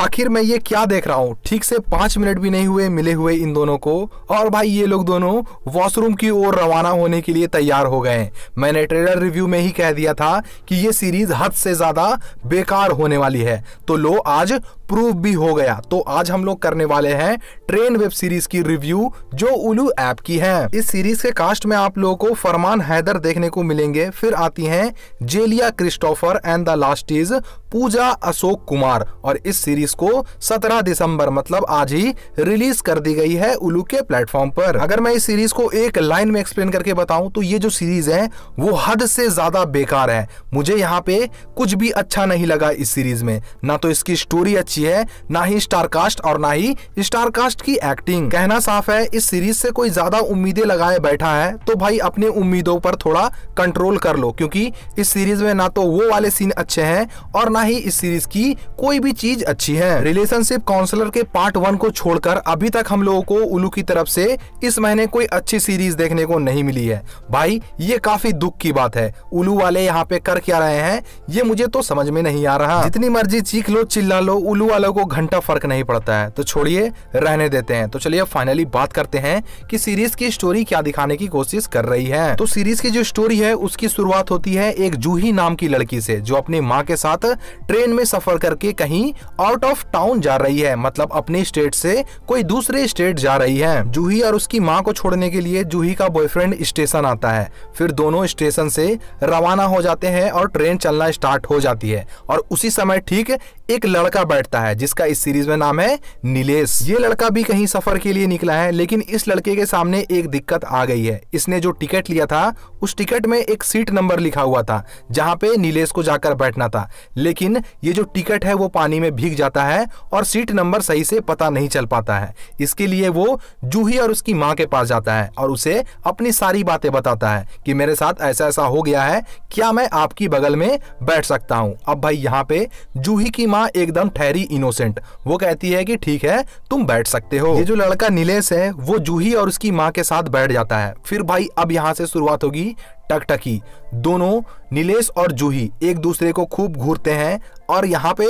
आखिर मैं ये क्या देख रहा हूँ ठीक से पांच मिनट भी नहीं हुए मिले हुए इन दोनों को और भाई ये लोग दोनों वॉशरूम की ओर रवाना होने के लिए तैयार हो गए मैंने ट्रेलर रिव्यू में ही कह दिया था कि ये सीरीज हद से ज़्यादा बेकार होने वाली है तो लो आज प्रूव भी हो गया तो आज हम लोग करने वाले हैं ट्रेन वेब सीरीज की रिव्यू जो उलू ऐप की है इस सीरीज के कास्ट में आप लोगों को फरमान हैदर देखने को मिलेंगे फिर आती हैं Zelia Christopher and the last is Pooja Ashok Kumar और इस सीरीज को 17 दिसंबर मतलब आज ही रिलीज कर दी गई है उलू के प्लेटफॉर्म पर अगर मैं इस सीरीज को एक लाइन में एक्सप्लेन करके बताऊं तो ये जो सीरीज है वो हद से ज्यादा बेकार है मुझे यहाँ पे कुछ भी अच्छा नहीं लगा इस सीरीज में ना तो इसकी स्टोरी अच्छी है ना ही स्टारकास्ट और ना ही स्टारकास्ट की एक्टिंग कहना साफ है इस सीरीज से कोई ज्यादा उम्मीदें लगाए बैठा है तो भाई अपने उम्मीदों पर थोड़ा कंट्रोल कर लो क्योंकि इस सीरीज में ना तो वो वाले सीन अच्छे हैं और ना ना ही इस सीरीज की कोई भी चीज अच्छी है रिलेशनशिप काउंसलर के पार्ट वन को छोड़कर अभी तक हम लोगों को उलू की तरफ से इस महीने कोई अच्छी सीरीज देखने को नहीं मिली है भाई ये काफी दुख की बात है उलू वाले यहाँ पे कर क्या रहे हैं ये मुझे तो समझ में नहीं आ रहा जितनी मर्जी चीख लो चिल्ला लो उलू वालों को घंटा फर्क नहीं पड़ता है तो छोड़िए रहने देते हैं तो चलिए फाइनली बात करते हैं कि सीरीज की स्टोरी क्या दिखाने की कोशिश कर रही है तो सीरीज की जो स्टोरी है उसकी शुरुआत होती है एक जूही नाम की लड़की से जो अपनी माँ के साथ ट्रेन में सफर करके कहीं आउट ऑफ टाउन जा रही है मतलब अपने स्टेट से कोई दूसरे स्टेट जा रही है जूही और उसकी माँ को छोड़ने के लिए जूही का बॉयफ्रेंड स्टेशन आता है फिर दोनों स्टेशन से रवाना हो जाते हैं और ट्रेन चलना स्टार्ट हो जाती है और उसी समय ठीक एक लड़का बैठता है जिसका इस सीरीज में नाम है नीलेश ये लड़का भी कहीं सफर के लिए निकला है लेकिन इस लड़के के सामने एक दिक्कत आ गई है इसने जो टिकट लिया था उस टिकट में एक सीट नंबर लिखा हुआ था जहां पे नीलेश को जाकर बैठना था लेकिन ये जो टिकट है वो पानी में भीग जाता है और सीट नंबर सही से पता नहीं चल पाता है इसके लिए वो जूही और उसकी माँ के पास जाता है और उसे अपनी सारी बातें बताता है कि मेरे साथ ऐसा ऐसा हो गया है क्या मैं आपकी बगल में बैठ सकता हूँ अब भाई यहाँ पे जूही की माँ माँ एकदम ठहरी इनोसेंट वो कहती है कि ठीक है तुम बैठ सकते हो ये जो लड़का नीलेश है वो जूही और उसकी माँ के साथ बैठ जाता है फिर भाई अब यहाँ से शुरुआत होगी टकटकी दोनों नीलेश और जूही एक दूसरे को खूब घूरते हैं और यहाँ पे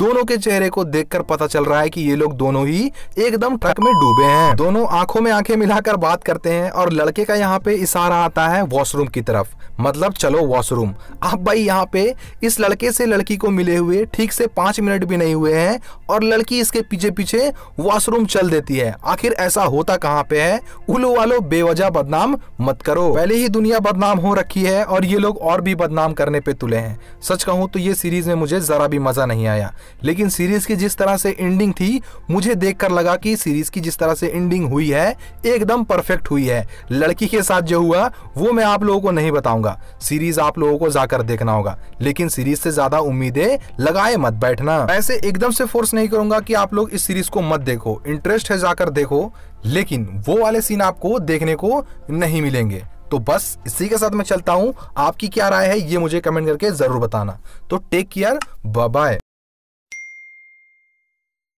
दोनों के चेहरे को देखकर पता चल रहा है कि ये लोग दोनों ही एकदम ट्रक में डूबे हैं दोनों आंखों में आंखें मिलाकर बात करते हैं और लड़के का यहाँ पे इशारा आता है वॉशरूम की तरफ मतलब चलो वॉशरूम आप भाई यहाँ पे इस लड़के से लड़की को मिले हुए ठीक से पांच मिनट भी नहीं हुए हैं और लड़की इसके पीछे पीछे वॉशरूम चल देती है आखिर ऐसा होता कहाँ पे है उलो वालो बेवजह बदनाम मत करो पहले ही दुनिया बदनाम बदनाम हो रखी है और ये लोग और भी बदनाम करने पे तुले हैं सच कहूँ तो ये सीरीज में मुझे ज़रा भी मज़ा नहीं आया लेकिन सीरीज की जिस तरह से एंडिंग थी मुझे देख लगा कि सीरीज की जिस तरह से एंडिंग हुई है एकदम परफेक्ट हुई है लड़की के साथ जो हुआ वो मैं आप लोगों को नहीं बताऊंगा सीरीज आप लोगों को जाकर देखना होगा लेकिन सीरीज से ज्यादा उम्मीदें लगाए मत बैठना ऐसे एकदम से फोर्स नहीं करूंगा कि आप लोग इस सीरीज को मत देखो इंटरेस्ट है जाकर देखो लेकिन वो वाले सीन आपको देखने को नहीं मिलेंगे तो बस इसी के साथ मैं चलता हूं आपकी क्या राय है ये मुझे कमेंट करके जरूर बताना तो टेक केयर बाय